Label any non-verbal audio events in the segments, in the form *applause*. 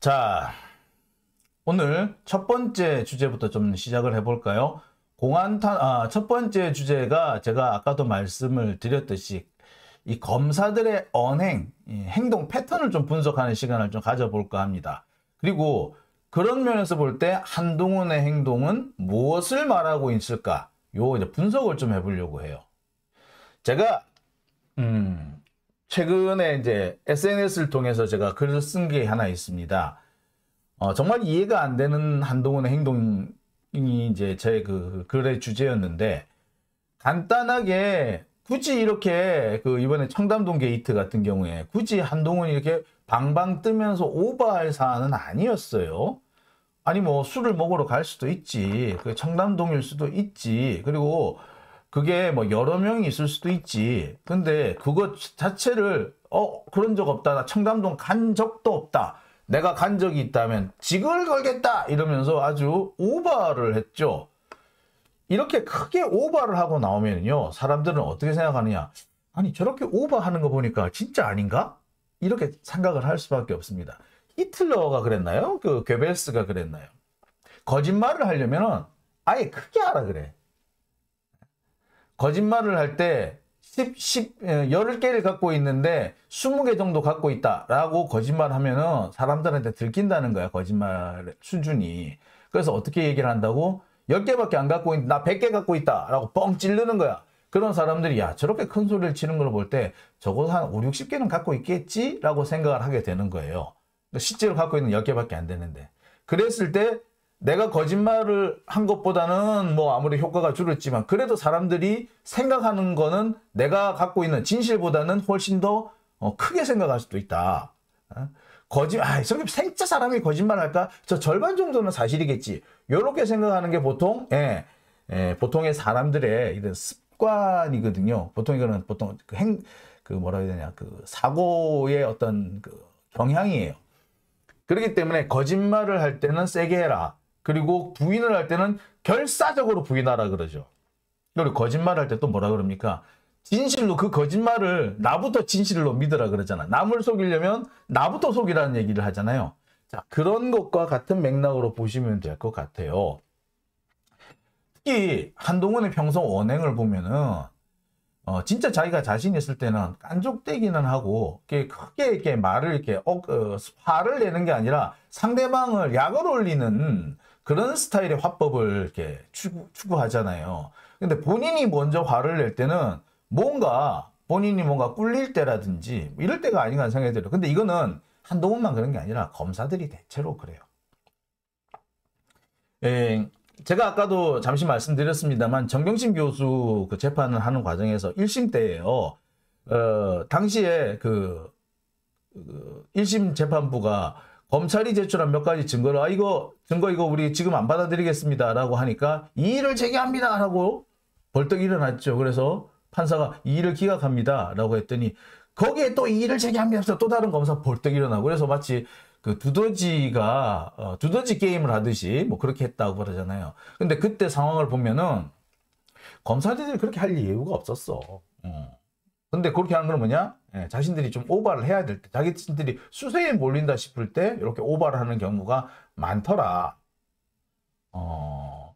자, 오늘 첫 번째 주제부터 좀 시작을 해볼까요? 공안탄, 아, 첫 번째 주제가 제가 아까도 말씀을 드렸듯이 이 검사들의 언행, 행동 패턴을 좀 분석하는 시간을 좀 가져볼까 합니다. 그리고 그런 면에서 볼 때 한동훈의 행동은 무엇을 말하고 있을까? 요 이제 분석을 좀 해보려고 해요. 제가 음, 최근에 이제 SNS를 통해서 제가 글을 쓴 게 하나 있습니다. 어, 정말 이해가 안 되는 한동훈의 행동이 이제 제 그 글의 주제였는데 간단하게 굳이 이렇게 그 이번에 청담동 게이트 같은 경우에 굳이 한동훈이 이렇게 방방 뜨면서 오버할 사안은 아니었어요. 아니 뭐 술을 먹으러 갈 수도 있지. 그 청담동일 수도 있지. 그리고 그게 뭐 여러 명이 있을 수도 있지. 근데 그것 자체를 어 그런 적 없다. 나 청담동 간 적도 없다. 내가 간 적이 있다면 직을 걸겠다 이러면서 아주 오바를 했죠. 이렇게 크게 오바를 하고 나오면요 사람들은 어떻게 생각하느냐 아니 저렇게 오바하는 거 보니까 진짜 아닌가? 이렇게 생각을 할 수밖에 없습니다. 히틀러가 그랬나요? 그 괴벨스가 그랬나요? 거짓말을 하려면 아예 크게 하라 그래. 거짓말을 할때 10, 10, 10개를 갖고 있는데 20개 정도 갖고 있다라고 거짓말 하면은 사람들한테 들킨다는 거야. 거짓말 수준이. 그래서 어떻게 얘기를 한다고? 10개밖에 안 갖고 있는데 나 100개 갖고 있다라고 뻥 찌르는 거야. 그런 사람들이 야 저렇게 큰 소리를 치는 걸 볼 때 적어도 한 5, 60개는 갖고 있겠지라고 생각을 하게 되는 거예요. 그러니까 실제로 갖고 있는 10개밖에 안 되는데. 그랬을 때 내가 거짓말을 한 것보다는 뭐 아무리 효과가 줄었지만 그래도 사람들이 생각하는 거는 내가 갖고 있는 진실보다는 훨씬 더 어, 크게 생각할 수도 있다. 어? 거짓, 아, 저렇 생짜 사람이 거짓말 할까? 저 절반 정도는 사실이겠지. 요렇게 생각하는 게 보통, 예, 예, 보통의 사람들의 이런 습관이거든요. 보통 이거는 보통 그 행, 그 뭐라 해야 되냐, 그 사고의 어떤 그 경향이에요. 그렇기 때문에 거짓말을 할 때는 세게 해라. 그리고 부인을 할 때는 결사적으로 부인하라 그러죠. 그리고 거짓말할 때 또 뭐라 그럽니까? 진실로 그 거짓말을 나부터 진실로 믿으라 그러잖아. 남을 속이려면 나부터 속이라는 얘기를 하잖아요. 자, 그런 것과 같은 맥락으로 보시면 될 것 같아요. 특히 한동훈의 평소 언행을 보면은 어, 진짜 자기가 자신 있을 때는 깐족대기는 하고 이렇게 크게 이렇게 말을 이렇게 어, 어, 화를 내는 게 아니라 상대방을 약을 올리는 그런 스타일의 화법을 이렇게 추구, 추구하잖아요. 근데 본인이 먼저 화를 낼 때는 뭔가 본인이 뭔가 꿀릴 때라든지 이럴 때가 아닌가 생각이 들어요. 근데 이거는 한동훈만 그런 게 아니라 검사들이 대체로 그래요. 예, 제가 아까도 잠시 말씀드렸습니다만 정경심 교수 그 재판을 하는 과정에서 1심 때예요. 어, 당시에 그, 그 1심 재판부가 검찰이 제출한 몇 가지 증거를 아 이거 증거 이거 우리 지금 안 받아들이겠습니다라고 하니까 이의를 제기합니다라고 벌떡 일어났죠. 그래서 판사가 이의를 기각합니다라고 했더니 거기에 또 이의를 제기하면서 또 다른 검사 벌떡 일어나고 그래서 마치 그 두더지가 어, 두더지 게임을 하듯이 뭐 그렇게 했다고 그러잖아요. 근데 그때 상황을 보면은 검사들이 그렇게 할 이유가 없었어. 근데 그렇게 하는 건 뭐냐? 예, 자신들이 좀 오바를 해야 될 때, 자기들이 수세에 몰린다 싶을 때 이렇게 오바를 하는 경우가 많더라. 어,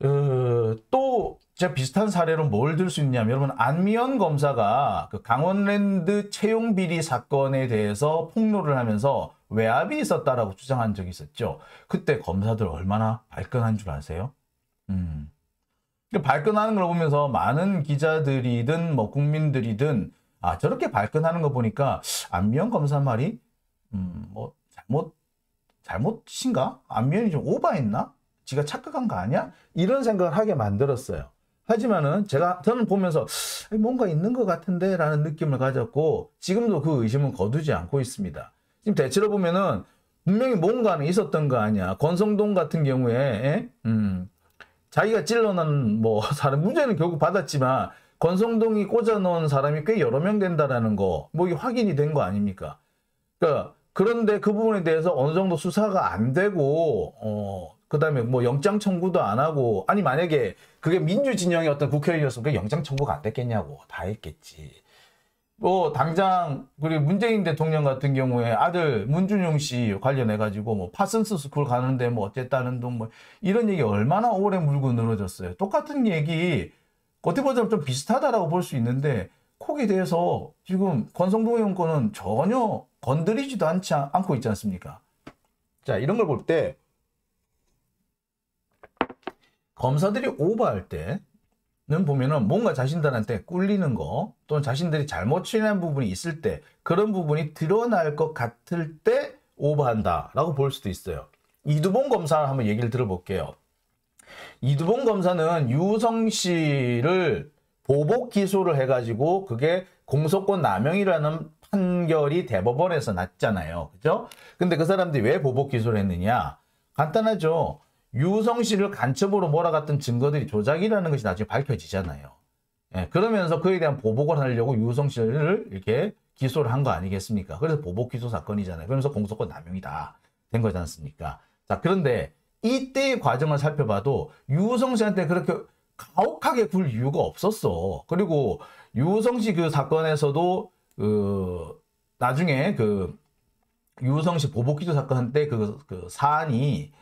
그, 또, 제 비슷한 사례로 뭘 들 수 있냐면, 여러분, 안미연 검사가 그 강원랜드 채용 비리 사건에 대해서 폭로를 하면서 외압이 있었다라고 주장한 적이 있었죠. 그때 검사들 얼마나 발끈한 줄 아세요? 음. 그 발끈하는 걸 보면서 많은 기자들이든 뭐 국민들이든 아 저렇게 발끈하는 거 보니까 안미영 검사 말이 음 뭐 잘못 잘못인가 안미영이 좀오버했나 지가 착각한 거 아니야 이런 생각을 하게 만들었어요. 하지만은 제가 저는 보면서 뭔가 있는 것 같은데 라는 느낌을 가졌고 지금도 그 의심은 거두지 않고 있습니다. 지금 대체로 보면은 분명히 뭔가는 있었던 거 아니야. 권성동 같은 경우에 음, 자기가 찔러놓은 뭐 *laughs* 사람 문제는 결국 받았지만 권성동이 꽂아놓은 사람이 꽤 여러 명 된다라는 거뭐 이게 확인이 된 거 아닙니까? 그러니까 그런데 그 부분에 대해서 어느 정도 수사가 안 되고 어 그다음에 뭐 영장 청구도 안 하고 아니 만약에 그게 민주 진영의 어떤 국회의원이었으면 영장 청구가 안 됐겠냐고 다 했겠지. 뭐 당장 그리고 문재인 대통령 같은 경우에 아들 문준용 씨 관련해 가지고 뭐 파슨스 스쿨 가는데 뭐 어쨌다는 등뭐 이런 얘기 얼마나 오래 물고 늘어졌어요. 똑같은 얘기 어떻게 보자면 좀 비슷하다라고 볼 수 있는데 콕에 대해서 지금 권성동 의원 권은 전혀 건드리지도 않지 않고 있지 않습니까? 자 이런 걸 볼 때 검사들이 오버할 때는 보면은 뭔가 자신들한테 꿀리는 거 또는 자신들이 잘못 취한 부분이 있을 때 그런 부분이 드러날 것 같을 때 오버한다 라고 볼 수도 있어요. 이두봉 검사를 한번 얘기를 들어볼게요. 이두봉 검사는 유성 씨를 보복 기소를 해가지고 그게 공소권 남용이라는 판결이 대법원에서 났잖아요. 그죠? 근데 그 사람들이 왜 보복 기소를 했느냐? 간단하죠. 유성 씨를 간첩으로 몰아갔던 증거들이 조작이라는 것이 나중에 밝혀지잖아요. 예, 그러면서 그에 대한 보복을 하려고 유성 씨를 이렇게 기소를 한 거 아니겠습니까? 그래서 보복 기소 사건이잖아요. 그러면서 공소권 남용이다 된 거지 않습니까? 자 그런데 이때의 과정을 살펴봐도 유성 씨한테 그렇게 가혹하게 굴 이유가 없었어. 그리고 유성 씨 그 사건에서도 그 나중에 그 유성 씨 보복 기소 사건 때그그 그 사안이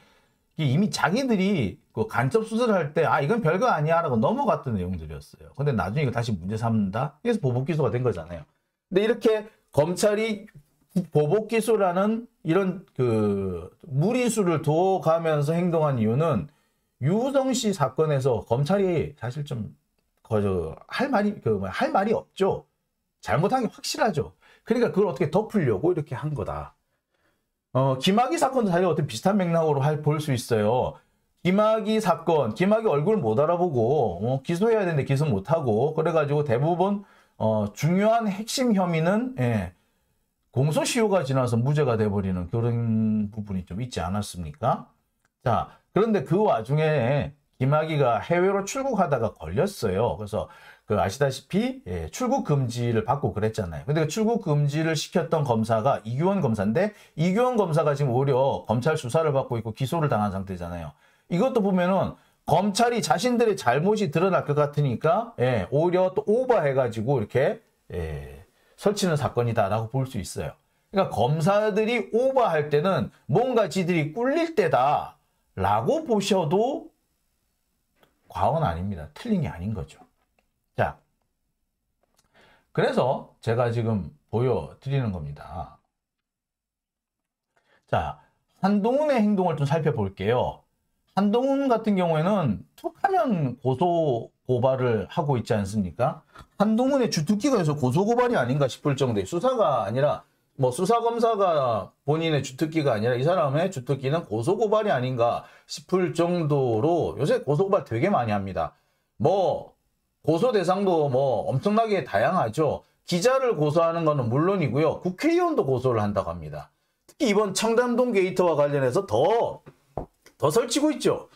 이미 자기들이 그간첩 수술을 할때 아 이건 별거 아니야라고 넘어갔던 내용들이었어요. 근데 나중에 이거 다시 문제 삼는다. 그래서 보복 기소가 된 거잖아요. 근데 이렇게 검찰이 보복 기소라는 이런 그 무리수를 둬가면서 행동한 이유는 유우정 씨 사건에서 검찰이 사실 좀 거저 할 말이 그할 말이 없죠. 잘못한 게 확실하죠. 그러니까 그걸 어떻게 덮으려고 이렇게 한 거다. 어, 김학의 사건도 사실 어떤 비슷한 맥락으로 볼 수 있어요. 김학의 사건, 김학의 얼굴 못 알아보고 어, 기소해야 되는데 기소 못하고 그래가지고 대부분 어, 중요한 핵심 혐의는 예, 공소시효가 지나서 무죄가 돼버리는 그런 부분이 좀 있지 않았습니까? 자, 그런데 그 와중에 김학의가 해외로 출국하다가 걸렸어요. 그래서 그 아시다시피 예, 출국 금지를 받고 그랬잖아요. 근데 그 출국 금지를 시켰던 검사가 이규원 검사인데 이규원 검사가 지금 오히려 검찰 수사를 받고 있고 기소를 당한 상태잖아요. 이것도 보면은 검찰이 자신들의 잘못이 드러날 것 같으니까 예, 오히려 또 오버해가지고 이렇게 예, 설치는 사건이다라고 볼 수 있어요. 그러니까 검사들이 오버할 때는 뭔가 지들이 꿀릴 때다라고 보셔도 과언 아닙니다. 틀린 게 아닌 거죠. 자, 그래서 제가 지금 보여드리는 겁니다. 자, 한동훈의 행동을 좀 살펴볼게요. 한동훈 같은 경우에는 툭하면 고소 고발을 하고 있지 않습니까? 한동훈의 주특기가 해서 고소 고발이 아닌가 싶을 정도의 수사가 아니라 뭐 수사 검사가 본인의 주특기가 아니라 이 사람의 주특기는 고소 고발이 아닌가 싶을 정도로 요새 고소 고발 되게 많이 합니다. 뭐 고소 대상도 뭐 엄청나게 다양하죠. 기자를 고소하는 것은 물론이고요. 국회의원도 고소를 한다고 합니다. 특히 이번 청담동 게이트와 관련해서 더, 더 설치고 있죠.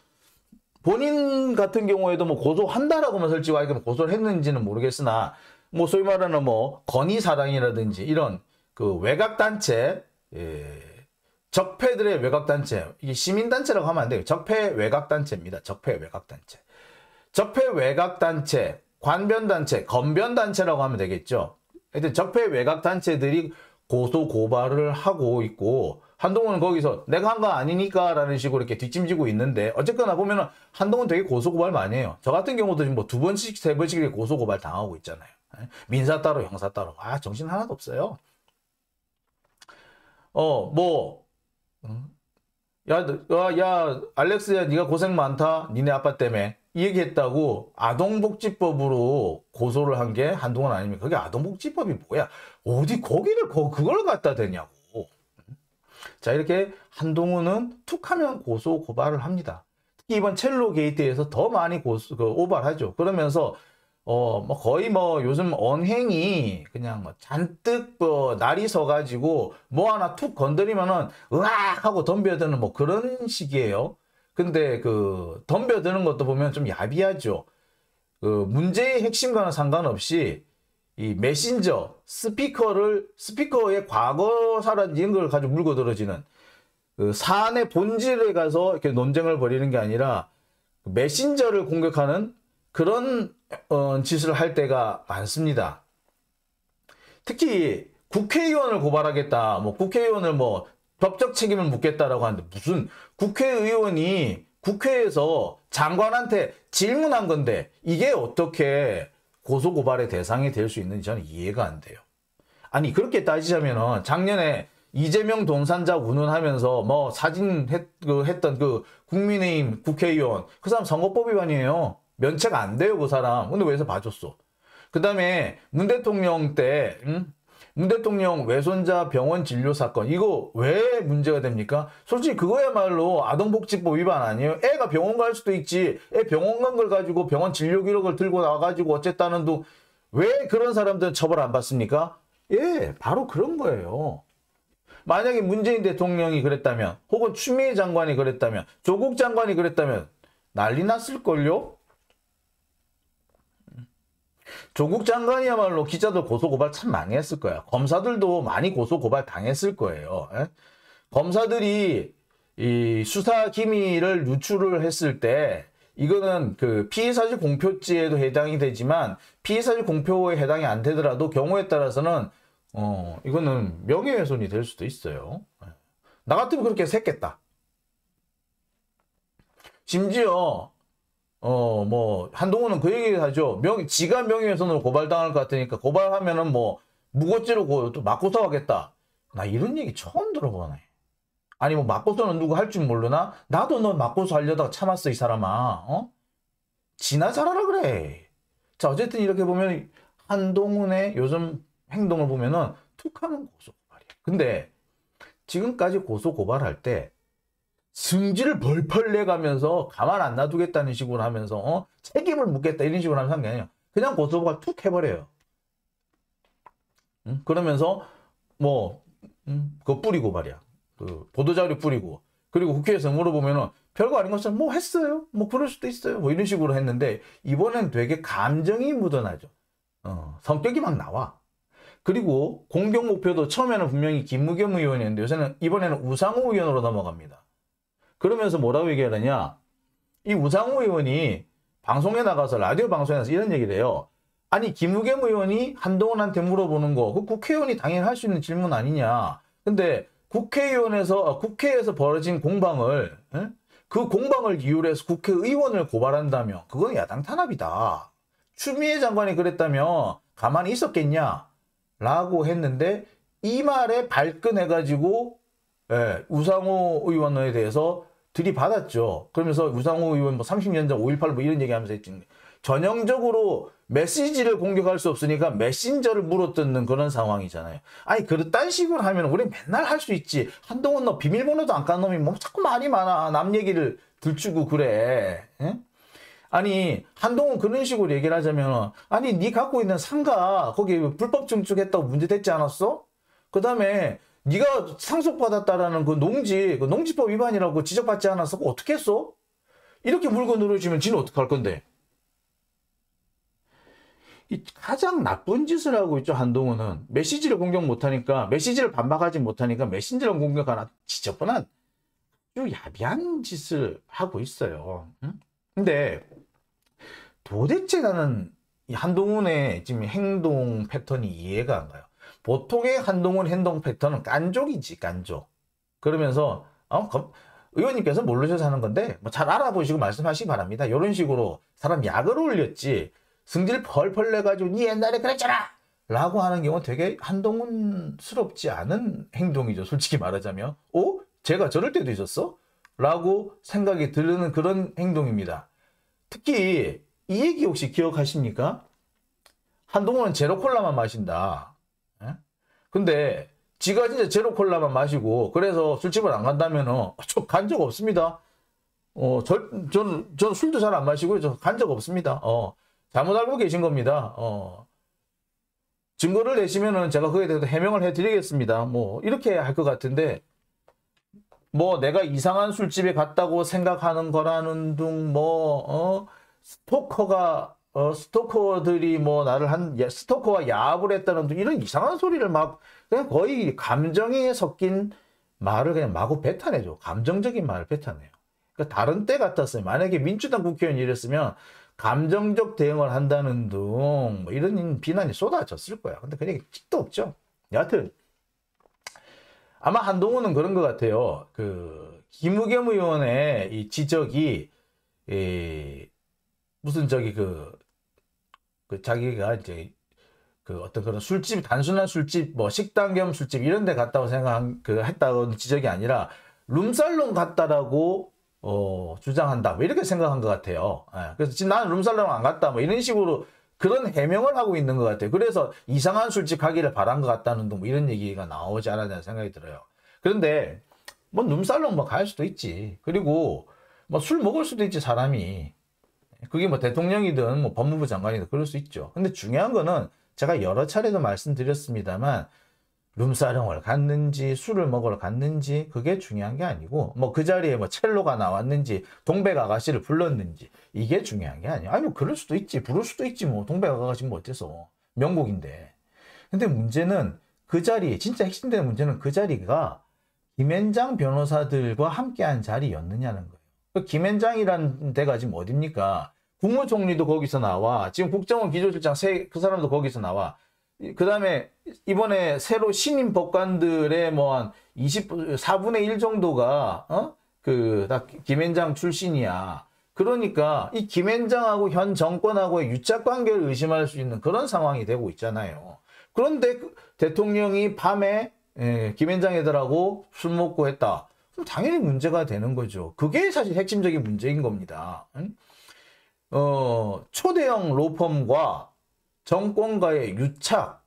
본인 같은 경우에도 뭐 고소한다라고만 뭐 설치고 아니금 고소를 했는지는 모르겠으나 뭐 소위 말하는 뭐 건의사랑이라든지 이런 그 외곽단체, 예, 적폐들의 외곽단체, 이게 시민단체라고 하면 안 돼요. 적폐 외곽단체입니다. 적폐 외곽단체. 적폐 외곽단체, 관변단체, 건변단체라고 하면 되겠죠. 하여튼 접해 외곽단체들이 고소 고발을 하고 있고 한동훈은 거기서 내가 한 거 아니니까 라는 식으로 이렇게 뒷짐지고 있는데 어쨌거나 보면 은 한동훈 되게 고소 고발 많이 해요. 저 같은 경우도 지금 뭐 두 번씩 세 번씩 이렇게 고소 고발 당하고 있잖아요. 예? 민사 따로 형사 따로 아 정신 하나도 없어요. 어뭐 야, 야, 야 알렉스야 네가 고생 많다 니네 아빠 때문에 이 얘기했다고 아동복지법으로 고소를 한 게 한동안 아닙니까? 그게 아동복지법이 뭐야? 어디 거기를 그걸 갖다 대냐고. 자 이렇게 한동훈은 툭하면 고소 고발을 합니다. 특히 이번 첼로 게이트에서 더 많이 고소 그, 오발하죠. 그러면서 어뭐 거의 뭐 요즘 언행이 그냥 뭐 잔뜩 뭐 날이 서가지고 뭐 하나 툭 건드리면은 으악 하고 덤벼드는 뭐 그런 식이에요. 근데 그 덤벼드는 것도 보면 좀 야비하죠. 그 문제의 핵심과는 상관없이 이 메신저 스피커를 스피커의 과거사라는 이런 걸 가지고 물고 들어지는 그 사안의 본질에 가서 이렇게 논쟁을 벌이는 게 아니라 그 메신저를 공격하는 그런 어, 짓을 할 때가 많습니다. 특히 국회의원을 고발하겠다, 뭐 국회의원을 뭐 법적 책임을 묻겠다라고 하는데 무슨 국회의원이 국회에서 장관한테 질문한 건데 이게 어떻게 고소고발의 대상이 될 수 있는지 저는 이해가 안 돼요. 아니 그렇게 따지자면은 작년에 이재명 동산자 운운하면서 뭐 사진 했, 그, 했던 그 국민의힘 국회의원 그 사람 선거법 위반이에요. 면책 안 돼요 그 사람. 근데 왜서 봐줬어? 그 다음에 문 대통령 때 음? 문 대통령 외손자 병원 진료 사건 이거 왜 문제가 됩니까? 솔직히 그거야말로 아동복지법 위반 아니에요? 애가 병원 갈 수도 있지. 애 병원 간 걸 가지고 병원 진료 기록을 들고 나와가지고 어쨌다는 둥왜 그런 사람들은 처벌 안 받습니까? 예, 바로 그런 거예요. 만약에 문재인 대통령이 그랬다면 혹은 추미애 장관이 그랬다면 조국 장관이 그랬다면 난리 났을걸요? 조국 장관이야말로 기자들 고소고발 참 많이 했을 거야. 검사들도 많이 고소고발 당했을 거예요. 에? 예? 검사들이 이 수사 기밀을 유출을 했을 때 이거는 그 피의사실 공표죄에도 해당이 되지만 피의사실 공표에 해당이 안 되더라도 경우에 따라서는 어 이거는 명예훼손이 될 수도 있어요. 예. 나 같으면 그렇게 샜겠다. 심지어 어, 뭐, 한동훈은 그 얘기를 하죠. 명, 지가 명예훼손으로 고발당할 것 같으니까 고발하면은 뭐, 무고죄로 또 맞고 싸하겠다나 이런 얘기 처음 들어보네. 아니, 뭐, 맞고서는 누구 할 줄 모르나? 나도 너 맞고서 하려다가 참았어, 이 사람아. 어? 지나 살아라 그래. 자, 어쨌든 이렇게 보면 한동훈의 요즘 행동을 보면은 툭 하는 고소고발이야. 근데 지금까지 고소고발할 때 승지를 벌펄 내가면서 가만 안 놔두겠다는 식으로 하면서 어? 책임을 묻겠다 이런 식으로 하는 게 아니에요. 그냥 고소부가 툭 해버려요. 응? 그러면서 뭐 응? 그거 뿌리고 말이야. 그 보도자료 뿌리고 그리고 국회에서 물어보면은 별거 아닌 것처럼 뭐 했어요. 뭐 그럴 수도 있어요. 뭐 이런 식으로 했는데 이번엔 되게 감정이 묻어나죠. 어, 성격이 막 나와. 그리고 공격 목표도 처음에는 분명히 김무겸 의원이었는데 요새는 이번에는 우상호 의원으로 넘어갑니다. 그러면서 뭐라고 얘기하느냐. 이 우상호 의원이 방송에 나가서 라디오 방송에 서 이런 얘기를 해요. 아니 김우겸 의원이 한동훈한테 물어보는 거그 국회의원이 당연히 할 수 있는 질문 아니냐. 근데 국회의원에서 아, 국회에서 벌어진 공방을 그 공방을 이유로 해서 국회의원을 고발한다면 그건 야당 탄압이다. 추미애 장관이 그랬다면 가만히 있었겠냐? 라고 했는데 이 말에 발끈해가지고 예, 우상호 의원에 대해서 들이받았죠. 그러면서 우상호 의원 뭐 30년 전 5.18 뭐 이런 얘기하면서 했지. 전형적으로 메시지를 공격할 수 없으니까 메신저를 물어뜯는 그런 상황이잖아요. 아니 그딴 식으로 하면 우리 맨날 할 수 있지. 한동훈 너 비밀번호도 안 깐 놈이 뭐 자꾸 말이 많아. 남 얘기를 들추고 그래. 응? 아니 한동훈 그런 식으로 얘기를 하자면 아니 네 갖고 있는 상가 거기 불법 증축했다고 문제됐지 않았어? 그 다음에 네가 상속받았다라는 그 농지, 그 농지법 위반이라고 지적받지 않았어? 어떻게 했어? 이렇게 물건으로 주면 지는 어떡할 건데? 이 가장 나쁜 짓을 하고 있죠, 한동훈은. 메시지를 공격 못하니까, 메시지를 반박하지 못하니까 메신저를 공격하나 지저분한 아주 야비한 짓을 하고 있어요. 응? 근데 도대체 나는 한동훈의 지금 행동 패턴이 이해가 안 가요. 보통의 한동훈 행동 패턴은 깐족이지 깐족. 그러면서 어, 그럼 의원님께서 모르셔서 하는 건데 뭐 잘 알아보시고 말씀하시기 바랍니다. 이런 식으로 사람 약을 올렸지 승질 펄펄 내가지고 니 옛날에 그랬잖아! 라고 하는 경우 되게 한동훈스럽지 않은 행동이죠. 솔직히 말하자면. 어? 제가 저럴 때도 있었어? 라고 생각이 들는 그런 행동입니다. 특히 이 얘기 혹시 기억하십니까? 한동훈은 제로콜라만 마신다. 근데 지가 진짜 제로 콜라만 마시고 그래서 술집을 안간다면저간 적 *laughs* 없습니다. 어, 절, 전, 전 술도 잘 안 마시고요. 저 간 적 없습니다. 어, 잘못 알고 계신 겁니다. 어, 증거를 내시면은 제가 그에 대해서 해명을 해드리겠습니다. 뭐, 이렇게 할 것 같은데, 뭐, 내가 이상한 술집에 갔다고 생각하는 거라는 둥, 뭐, 어, 스토커가 어, 스토커들이 뭐 나를 한 예, 스토커와 야합을 했다는 이런 이상한 소리를 막 그냥 거의 감정에 섞인 말을 그냥 마구 뱉어내죠. 감정적인 말을 뱉어내요. 그러니까 다른 때 같았어요. 만약에 민주당 국회의원이 이랬으면 감정적 대응을 한다는 등뭐 이런 비난이 쏟아졌을 거야. 근데 그냥 틱도 없죠. 여하튼 아마 한동훈은 그런 것 같아요. 그 김우겸 의원의 이 지적이 이 무슨 저기 그그 자기가 이제 그 어떤 그런 술집 단순한 술집 뭐 식당 겸 술집 이런 데 갔다고 생각한 그 했다고 지적이 아니라 룸살롱 갔다라고 어 주장한다 뭐 이렇게 생각한 것 같아요. 예. 그래서 지금 나는 룸살롱 안 갔다 뭐 이런 식으로 그런 해명을 하고 있는 것 같아요. 그래서 이상한 술집 가기를 바란 것 같다는 등뭐 이런 얘기가 나오지 않았냐 생각이 들어요. 그런데 뭐 룸살롱 뭐 갈 수도 있지. 그리고 뭐 술 먹을 수도 있지 사람이. 그게 뭐 대통령이든 뭐 법무부 장관이든 그럴 수 있죠. 근데 중요한 거는 제가 여러 차례도 말씀드렸습니다만 룸사롱을 갔는지 술을 먹으러 갔는지 그게 중요한 게 아니고 뭐 그 자리에 뭐 첼로가 나왔는지 동백 아가씨를 불렀는지 이게 중요한 게 아니에요. 아니 뭐 그럴 수도 있지 부를 수도 있지 뭐 동백 아가씨 뭐 어때서 명곡인데 근데 문제는 그 자리 에 진짜 핵심되는 문제는 그 자리가 김현장 변호사들과 함께한 자리였느냐는 거예요. 그 김앤장이라는 데가 지금 어딥니까? 국무총리도 거기서 나와. 지금 국정원 기조실장 세, 그 사람도 거기서 나와. 그 다음에 이번에 새로 신임 법관들의 뭐 한 24분의 1 정도가, 어? 그, 다 김앤장 출신이야. 그러니까 이 김앤장하고 현 정권하고의 유착 관계를 의심할 수 있는 그런 상황이 되고 있잖아요. 그런데 그 대통령이 밤에 예, 김앤장 애들하고 술 먹고 했다. 그럼 당연히 문제가 되는 거죠. 그게 사실 핵심적인 문제인 겁니다. 어, 초대형 로펌과 정권과의 유착,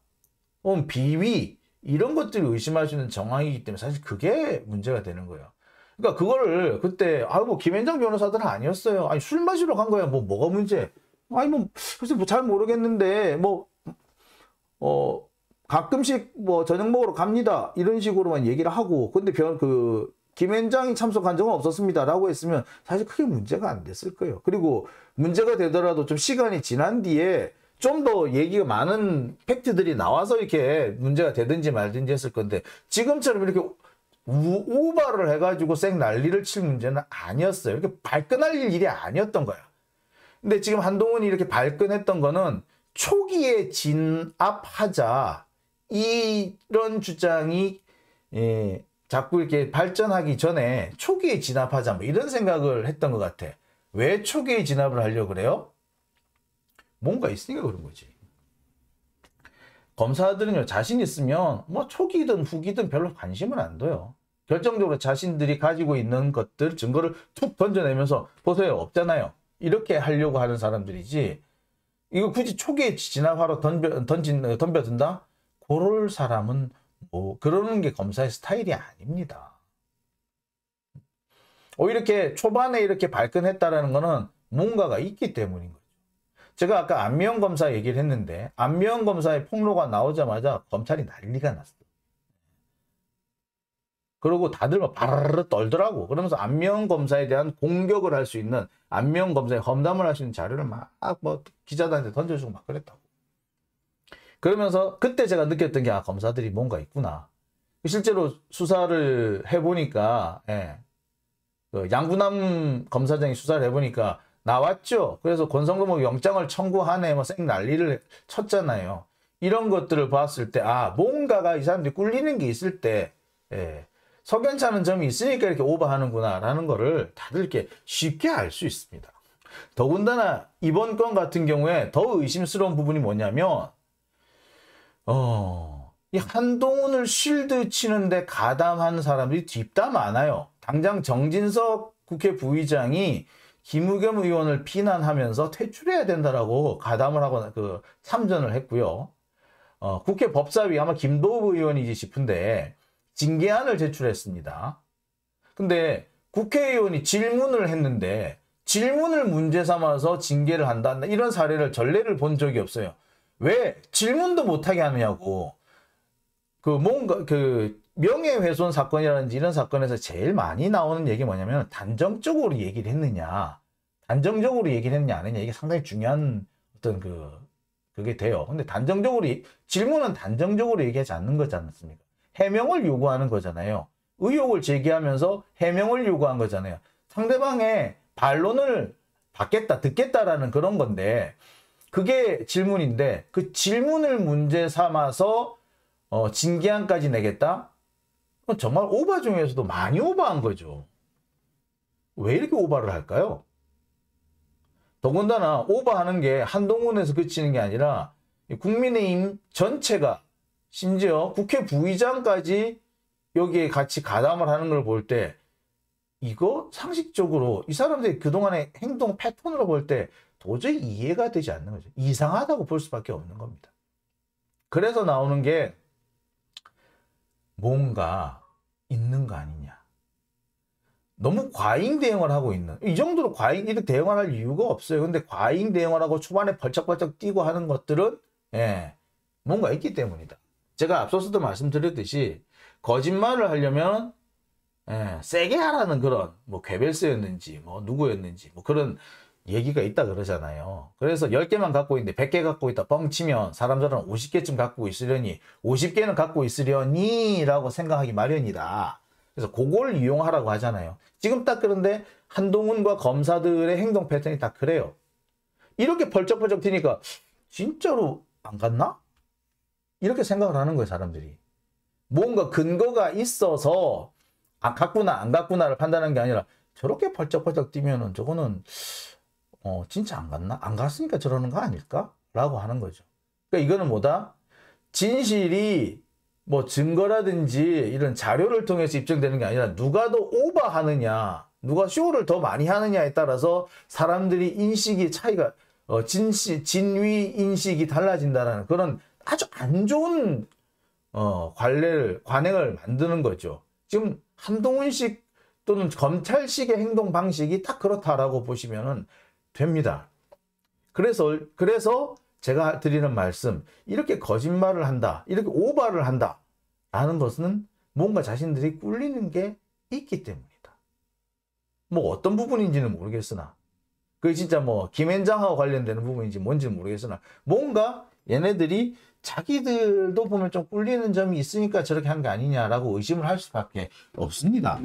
비위 이런 것들을 의심할 수 있는 정황이기 때문에 사실 그게 문제가 되는 거예요. 그러니까 그거를 그때 아뭐 김현정 변호사들은 아니었어요. 아니 술 마시러 간 거야. 뭐 뭐가 문제? 아니 뭐 글쎄 뭐잘 모르겠는데 뭐어 가끔씩 뭐 저녁 먹으러 갑니다 이런 식으로만 얘기를 하고 근데 변그 김현장이 참석한 적은 없었습니다라고 했으면 사실 크게 문제가 안 됐을 거예요. 그리고 문제가 되더라도 좀 시간이 지난 뒤에 좀 더 얘기가 많은 팩트들이 나와서 이렇게 문제가 되든지 말든지 했을 건데 지금처럼 이렇게 오바를 해가지고 쌩 난리를 칠 문제는 아니었어요. 이렇게 발끈할 일이 아니었던 거야. 근데 지금 한동훈이 이렇게 발끈했던 거는 초기에 진압하자 이런 주장이 예, 자꾸 이렇게 발전하기 전에 초기에 진압하자 뭐 이런 생각을 했던 것 같아. 왜 초기에 진압을 하려고 그래요? 뭔가 있으니까 그런 거지. 검사들은요 자신 있으면 뭐 초기든 후기든 별로 관심을 안 둬요. 결정적으로 자신들이 가지고 있는 것들 증거를 툭 던져내면서 보세요 없잖아요. 이렇게 하려고 하는 사람들이지 이거 굳이 초기에 진압하러 덤벼, 던진, 던벼든다? 그럴 사람은 뭐 그러는 게 검사의 스타일이 아닙니다. 오 어, 이렇게 초반에 이렇게 발끈했다라는 거는 뭔가가 있기 때문인 거죠. 제가 아까 안면 검사 얘기를 했는데 안면 검사의 폭로가 나오자마자 검찰이 난리가 났어. 그러고 다들 막 바르르 떨더라고. 그러면서 안면 검사에 대한 공격을 할 수 있는 안면 검사의 험담을 할수는 자료를 막뭐 기자들한테 던져주고 막 그랬다고. 그러면서 그때 제가 느꼈던 게 아, 검사들이 뭔가 있구나. 실제로 수사를 해보니까 예, 그 양구남 검사장이 수사를 해보니까 나왔죠. 그래서 권성금 영장을 청구하네 뭐 쌩 난리를 쳤잖아요. 이런 것들을 봤을 때 아 뭔가가 이 사람들이 꿀리는 게 있을 때 예, 석연찮은 점이 있으니까 이렇게 오버하는구나 라는 거를 다들 이렇게 쉽게 알 수 있습니다. 더군다나 이번 건 같은 경우에 더 의심스러운 부분이 뭐냐면 어, 이 한동훈을 실드 치는데 가담한 사람들이 뒷다 많아요. 당장 정진석 국회 부의장이 김우겸 의원을 비난하면서 퇴출해야 된다라고 가담을 하고그 참전을 했고요. 어, 국회 법사위 아마 김도우 의원이지 싶은데 징계안을 제출했습니다. 근데 국회의원이 질문을 했는데 질문을 문제 삼아서 징계를 한다 이런 사례를 전례를 본 적이 없어요. 왜 질문도 못하게 하느냐고 그 뭔가 그 명예훼손 사건이라든지 이런 사건에서 제일 많이 나오는 얘기 뭐냐면 단정적으로 얘기를 했느냐 단정적으로 얘기를 했느냐 안 했냐 이게 상당히 중요한 어떤 그 그게 돼요 근데 단정적으로 질문은 단정적으로 얘기하지 않는 거지 않습니까 해명을 요구하는 거잖아요 의혹을 제기하면서 해명을 요구한 거잖아요 상대방의 반론을 받겠다 듣겠다라는 그런 건데 그게 질문인데 그 질문을 문제 삼아서 어, 징계안까지 내겠다? 어, 정말 오바 중에서도 많이 오바한 거죠. 왜 이렇게 오바를 할까요? 더군다나 오바하는 게 한동훈에서 그치는 게 아니라 국민의힘 전체가 심지어 국회 부의장까지 여기에 같이 가담을 하는 걸 볼 때 이거 상식적으로 이 사람들이 그동안의 행동 패턴으로 볼때 도저히 이해가 되지 않는 거죠. 이상하다고 볼 수밖에 없는 겁니다. 그래서 나오는 게 뭔가 있는 거 아니냐. 너무 과잉 대응을 하고 있는 이 정도로 과잉 이렇게 대응을 할 이유가 없어요. 근데 과잉 대응을 하고 초반에 벌쩍벌쩍 뛰고 하는 것들은 예, 뭔가 있기 때문이다. 제가 앞서서도 말씀드렸듯이 거짓말을 하려면 예, 세게 하라는 그런 뭐 괴벨스였는지 뭐 누구였는지 뭐 그런 얘기가 있다 그러잖아요. 그래서 10개만 갖고 있는데 100개 갖고 있다 뻥치면 사람들은 50개쯤 갖고 있으려니 50개는 갖고 있으려니 라고 생각하기 마련이다. 그래서 그걸 이용하라고 하잖아요. 지금 딱 그런데 한동훈과 검사들의 행동 패턴이 딱 그래요. 이렇게 벌쩍벌쩍 뛰니까 진짜로 안 갔나? 이렇게 생각을 하는 거예요 사람들이. 뭔가 근거가 있어서 아, 갔구나 안 갔구나를 판단하는 게 아니라 저렇게 벌쩍벌쩍 뛰면은 저거는 어, 진짜 안 갔나? 안 갔으니까 저러는 거 아닐까? 라고 하는 거죠. 그러니까 이거는 뭐다? 진실이 뭐 증거라든지 이런 자료를 통해서 입증되는 게 아니라 누가 더 오버하느냐, 누가 쇼를 더 많이 하느냐에 따라서 사람들이 인식이 차이가, 어, 진시, 진위 인식이 달라진다는 라 그런 아주 안 좋은 어, 관례를, 관행을 만드는 거죠. 지금 한동훈식 또는 검찰식의 행동 방식이 딱 그렇다라고 보시면은 됩니다. 그래서, 그래서 제가 드리는 말씀, 이렇게 거짓말을 한다, 이렇게 오바를 한다, 라는 것은 뭔가 자신들이 꿀리는 게 있기 때문이다. 뭐 어떤 부분인지는 모르겠으나, 그게 진짜 뭐 김앤장하고 관련되는 부분인지 뭔지는 모르겠으나, 뭔가 얘네들이 자기들도 보면 좀 꿀리는 점이 있으니까 저렇게 한 게 아니냐라고 의심을 할 수밖에 없습니다.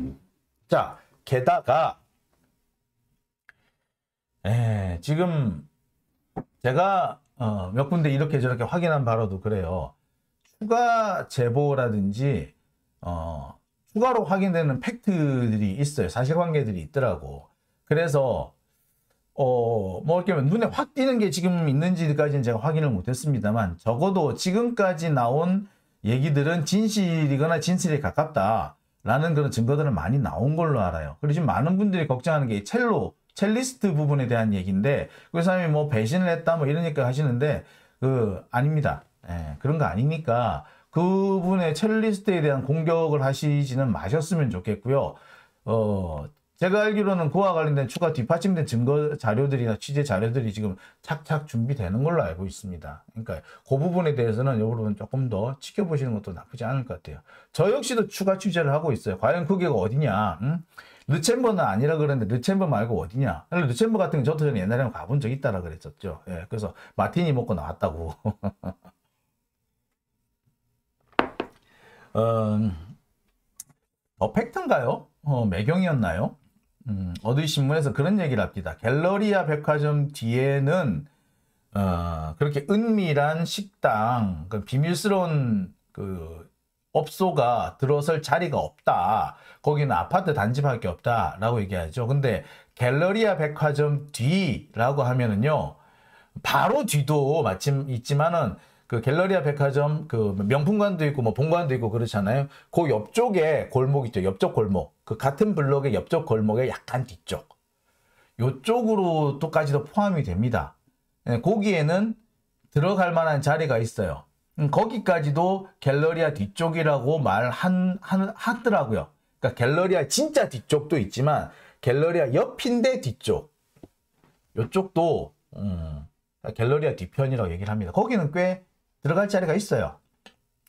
자, 게다가 예, 지금 제가 어, 몇 군데 이렇게 저렇게 확인한 바로도 그래요. 추가 제보라든지 어, 추가로 확인되는 팩트들이 있어요. 사실관계들이 있더라고. 그래서 어, 뭐 이렇게 눈에 확 띄는 게 지금 있는지까지는 제가 확인을 못했습니다만 적어도 지금까지 나온 얘기들은 진실이거나 진실에 가깝다라는 그런 증거들은 많이 나온 걸로 알아요. 그리고 지금 많은 분들이 걱정하는 게 첼로 첼리스트 부분에 대한 얘기인데 그 사람이 뭐 배신을 했다 뭐 이러니까 하시는데 그 아닙니다. 예, 그런 거 아니니까 그분의 첼리스트에 대한 공격을 하시지는 마셨으면 좋겠고요. 어, 제가 알기로는 그와 관련된 추가 뒷받침된 증거 자료들이나 취재 자료들이 지금 착착 준비되는 걸로 알고 있습니다. 그러니까 그 부분에 대해서는 여러분 조금 더 지켜보시는 것도 나쁘지 않을 것 같아요. 저 역시도 추가 취재를 하고 있어요. 과연 그게 어디냐? 음? 르첸버는 아니라 그랬는데 르첸버 말고 어디냐? 르첸버 그러니까 같은 경 저도 전 옛날에 가본 적 있다라 그랬었죠. 예, 그래서 마티니 먹고 나왔다고. 음, *laughs* 어, 팩트인가요? 어, 매경이었나요? 음, 어디 신문에서 그런 얘기를 합니다. 갤러리아 백화점 뒤에는 어, 그렇게 은밀한 식당, 그 비밀스러운 그 업소가 들어설 자리가 없다. 거기는 아파트 단지밖에 없다라고 얘기하죠. 근데 갤러리아 백화점 뒤라고 하면은요. 바로 뒤도 마침 있지만은 그 갤러리아 백화점 그 명품관도 있고 뭐 본관도 있고 그렇잖아요. 그 옆쪽에 골목 있죠. 옆쪽 골목. 그 같은 블록의 옆쪽 골목의 약간 뒤쪽. 요쪽으로 또까지도 포함이 됩니다. 네, 거기에는 들어갈 만한 자리가 있어요. 음, 거기까지도 갤러리아 뒤쪽이라고 말한 한, 하더라고요. 그러니까 갤러리아 진짜 뒤쪽도 있지만 갤러리아 옆인데 뒤쪽 이쪽도 음, 갤러리아 뒤편이라고 얘기를 합니다. 거기는 꽤 들어갈 자리가 있어요.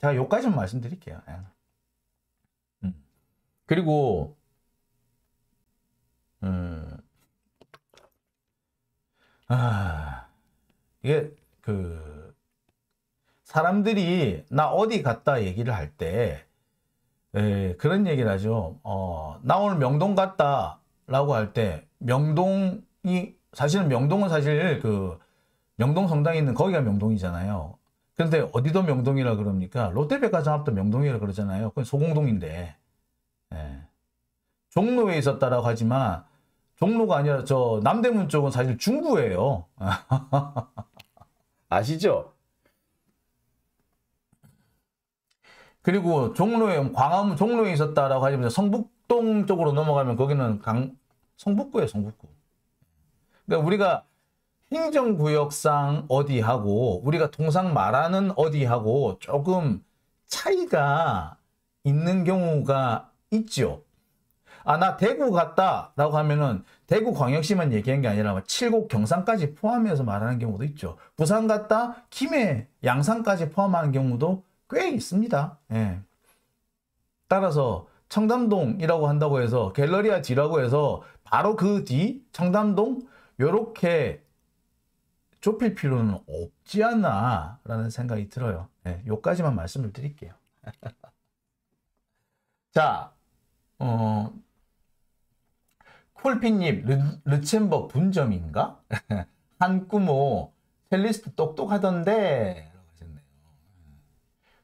제가 요까지만 말씀드릴게요. 예. 음. 그리고 음, 아, 이게 그 사람들이 나 어디 갔다 얘기를 할때 예, 그런 얘기를 하죠. 어, 나 오늘 명동 갔다 라고 할 때 명동이 사실은 명동은 사실 그 명동 성당에 있는 거기가 명동이잖아요. 그런데 어디도 명동이라 그럽니까? 롯데백화점 앞도 명동이라 그러잖아요. 그건 소공동인데. 예. 종로에 있었다라고 하지만 종로가 아니라 저 남대문 쪽은 사실 중구예요. *laughs* 아시죠? 그리고 종로에 광화문 종로에 있었다라고 하시면서 성북동 쪽으로 넘어가면 거기는 강 성북구예요, 성북구. 그러니까 우리가 행정구역상 어디하고 우리가 통상 말하는 어디하고 조금 차이가 있는 경우가 있죠. 아, 나 대구 갔다 라고 하면은 대구 광역시만 얘기한 게 아니라 뭐 칠곡 경상까지 포함해서 말하는 경우도 있죠. 부산 갔다 김해 양산까지 포함하는 경우도 꽤 있습니다. 예. 따라서 청담동이라고 한다고 해서 갤러리아 D라고 해서 바로 그 뒤 청담동 요렇게 좁힐 필요는 없지 않나 라는 생각이 들어요. 네, 요까지만 말씀을 드릴게요. *laughs* 자, 어, 콜피님 르, 첸버 분점인가? *laughs* 한꾸모 첼리스트 똑똑하던데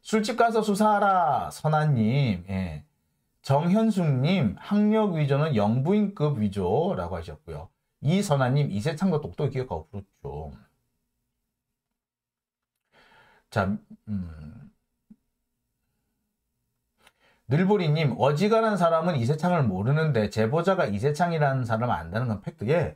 술집 가서 수사하라 선아님 예. 정현숙님 학력 위조는 영부인급 위조라고 하셨고요. 이선아님 이세창도 똑똑히 기억하고 부르죠. 자, 음. 늘보리님 어지간한 사람은 이세창을 모르는데 제보자가 이세창이라는 사람을 안다는 건 팩트예.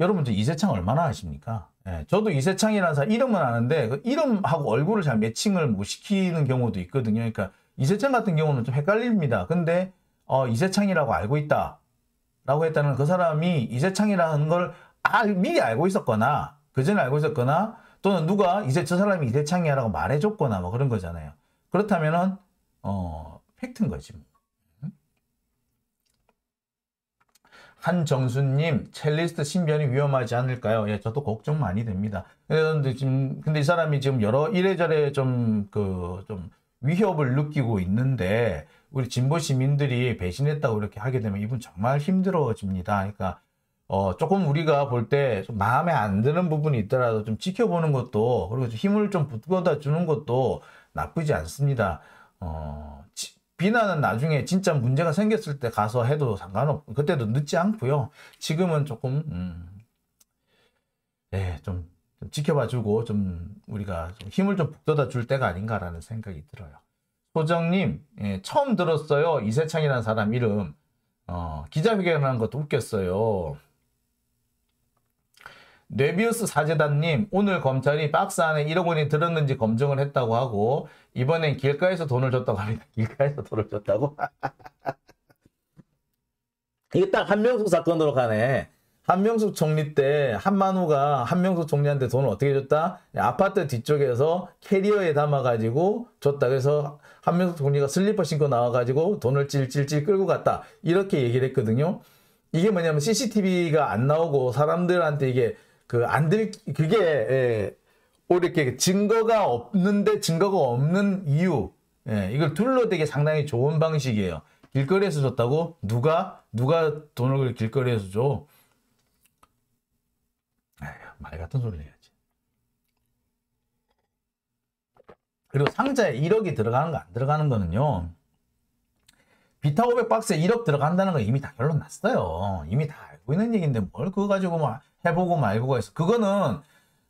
여러분 저 이세창 얼마나 아십니까? 예, 저도 이세창이라는 사람 이름은 아는데 그 이름하고 얼굴을 잘 매칭을 못 시키는 경우도 있거든요. 그러니까 이세창 같은 경우는 좀 헷갈립니다. 근데 어, 이세창이라고 알고 있다. 라고 했다는 그 사람이 이세창이라는 걸 아, 미리 알고 있었거나 그 전에 알고 있었거나 또는 누가 이제 저 사람이 이세창이야라고 말해줬거나 뭐 그런 거잖아요. 그렇다면은 어 팩트인 거지. 뭐. 한정수님, 첼리스트 신변이 위험하지 않을까요? 예, 저도 걱정 많이 됩니다. 그런데 지금, 근데 이 사람이 지금 여러 이래저래 좀, 그, 좀 위협을 느끼고 있는데, 우리 진보 시민들이 배신했다고 이렇게 하게 되면 이분 정말 힘들어집니다. 그러니까, 어, 조금 우리가 볼 때 마음에 안 드는 부분이 있더라도 좀 지켜보는 것도, 그리고 좀 힘을 좀 북돋아 주는 것도 나쁘지 않습니다. 어, 지, 비난은 나중에 진짜 문제가 생겼을 때 가서 해도 상관없고 그때도 늦지 않고요. 지금은 조금 음, 네, 좀, 지켜봐주고 좀 우리가 좀 힘을 좀 북돋아 줄 때가 아닌가라는 생각이 들어요. 소정님 예, 처음 들었어요 이세창이라는 사람 이름 어, 기자회견하는 것도 웃겼어요. 뇌비우스 사제단님 오늘 검찰이 박스 안에 1억 원이 들었는지 검증을 했다고 하고 이번엔 길가에서 돈을 줬다고 합니다. *laughs* 길가에서 돈을 줬다고? *laughs* 이게 딱 한명숙 사건으로 가네. 한명숙 총리 때 한만호가 한명숙 총리한테 돈을 어떻게 줬다? 아파트 뒤쪽에서 캐리어에 담아가지고 줬다. 그래서 한명숙 총리가 슬리퍼 신고 나와가지고 돈을 찔찔찔 끌고 갔다. 이렇게 얘기를 했거든요. 이게 뭐냐면 CCTV가 안 나오고 사람들한테 이게 그 안들 그게 예, 이렇게 증거가 없는데 증거가 없는 이유 예, 이걸 둘러대기 상당히 좋은 방식이에요. 길거리에서 줬다고 누가 누가 돈을 길거리에서 줘? 말 같은 소리를 해야지. 그리고 상자에 1억이 들어가는 거 안 들어가는 거는요. 비타 500 박스에 1억 들어간다는 거 이미 다 결론 났어요. 이미 다 알고 있는 얘기인데 뭘 그거 가지고 막 뭐 해보고 말고 해서 그거는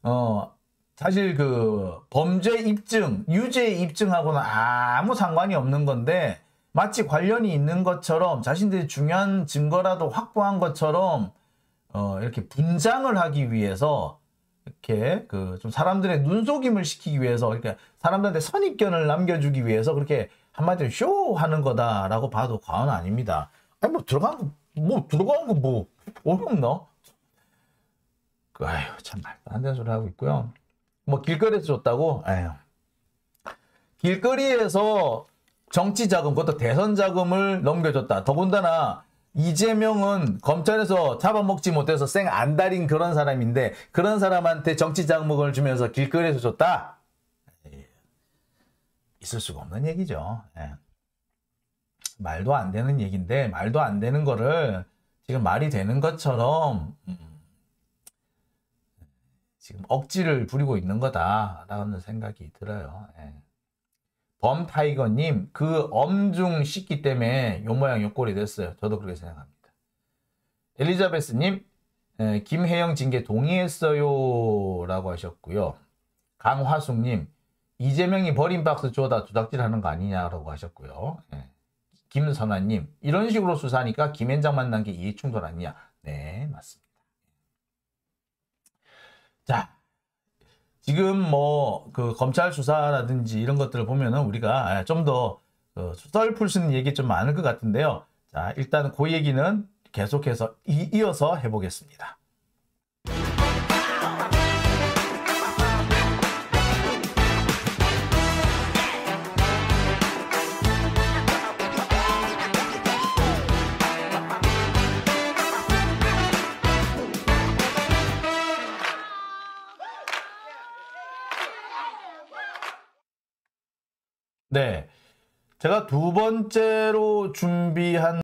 어 사실 그 범죄 입증, 유죄 입증하고는 아무 상관이 없는 건데 마치 관련이 있는 것처럼 자신들이 중요한 증거라도 확보한 것처럼 어 이렇게 분장을 하기 위해서 이렇게 그 좀 사람들의 눈속임을 시키기 위해서 그러니까 사람들한테 선입견을 남겨주기 위해서 그렇게 한마디로 쇼 하는 거다라고 봐도 과언 아닙니다. 아니 뭐 들어간 거뭐 들어간 거뭐 어렵나? 그, 아휴 참 말도 안 되는 소리 하고 있고요. 뭐 길거리에서 줬다고? 아휴 길거리에서 정치 자금 그것도 대선 자금을 넘겨줬다. 더군다나 이재명은 검찰에서 잡아먹지 못해서 생 안달인 그런 사람인데 그런 사람한테 정치 자금을 주면서 길거리에서 줬다. 예. 있을 수가 없는 얘기죠. 예. 말도 안 되는 얘기인데 말도 안 되는 거를 지금 말이 되는 것처럼 음, 지금 억지를 부리고 있는 거다라는 생각이 들어요. 예. 범타이거님 그 엄중 씻기 때문에 요 모양 요 꼴이 됐어요. 저도 그렇게 생각합니다. 엘리자베스님 예, 김혜영 징계 동의했어요 라고 하셨고요. 강화숙님 이재명이 버린 박스 쪼다 조작질하는 거 아니냐라고 하셨고요. 예. 김선아님 이런 식으로 수사하니까 김현장 만난 게 이해충돌 아니냐? 네 맞습니다. 자 지금 뭐그 검찰 수사라든지 이런 것들을 보면은 우리가 좀더 그 썰풀 수 있는 얘기 좀 많을 것 같은데요. 자 일단 그 얘기는 계속해서 이, 이어서 해보겠습니다. 네. 제가 두 번째로 준비한